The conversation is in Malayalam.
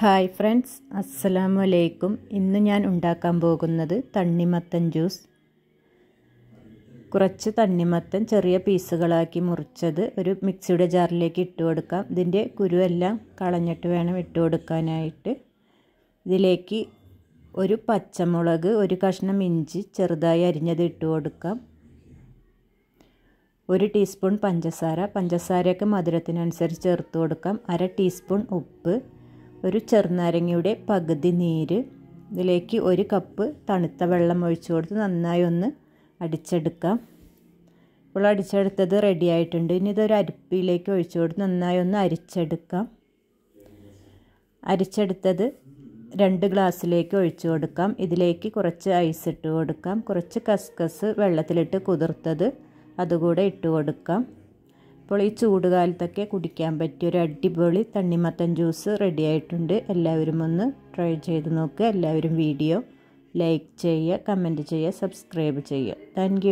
ഹായ് ഫ്രണ്ട്സ് അസ്സലാമു അലൈക്കും ഇന്ന് ഞാൻ ഉണ്ടാക്കാൻ പോകുന്നത് തണ്ണിമത്തൻ ജ്യൂസ് കുറച്ച് തണ്ണിമത്തൻ ചെറിയ പീസുകളാക്കി മുറിച്ചത് ഒരു മിക്സിയുടെ ജാറിലേക്ക് ഇട്ട് കൊടുക്കാം ഇതിൻ്റെ കുരുവെല്ലാം കളഞ്ഞിട്ട് വേണം ഇട്ട് കൊടുക്കാനായിട്ട് ഇതിലേക്ക് ഒരു പച്ചമുളക് ഒരു കഷ്ണം ഇഞ്ചി ചെറുതായി അരിഞ്ഞത് ഇട്ട് കൊടുക്കാം ഒരു ടീസ്പൂൺ പഞ്ചസാര പഞ്ചസാരയൊക്കെ മധുരത്തിനനുസരിച്ച് ചേർത്ത് കൊടുക്കാം അര ടീസ്പൂൺ ഉപ്പ് ഒരു ചെറുനാരങ്ങയുടെ പകുതി നീര് ഇതിലേക്ക് ഒരു കപ്പ് തണുത്ത വെള്ളം ഒഴിച്ചു കൊടുത്ത് നന്നായി ഒന്ന് അടിച്ചെടുക്കാം ഇപ്പോൾ അടിച്ചെടുത്തത് റെഡി ആയിട്ടുണ്ട് ഇനി ഇതൊരു അരിപ്പിയിലേക്ക് ഒഴിച്ചു കൊടുത്ത് നന്നായി ഒന്ന് അരിച്ചെടുക്കാം അരിച്ചെടുത്തത് രണ്ട് ഗ്ലാസ്സിലേക്ക് ഒഴിച്ചു കൊടുക്കാം ഇതിലേക്ക് കുറച്ച് ഐസ് ഇട്ട് കൊടുക്കാം കുറച്ച് കസ്കസ് വെള്ളത്തിലിട്ട് കുതിർത്തത് അതുകൂടെ ഇട്ട് കൊടുക്കാം ഇപ്പോൾ ഈ ചൂടുകാലത്തൊക്കെ കുടിക്കാൻ പറ്റിയ ഒരു അടിപൊളി തണ്ണിമത്തൻ ജ്യൂസ് റെഡി ആയിട്ടുണ്ട് എല്ലാവരും ഒന്ന് ട്രൈ ചെയ്ത് നോക്കുക എല്ലാവരും വീഡിയോ ലൈക്ക് ചെയ്യുക കമൻറ്റ് ചെയ്യുക സബ്സ്ക്രൈബ് ചെയ്യുക താങ്ക്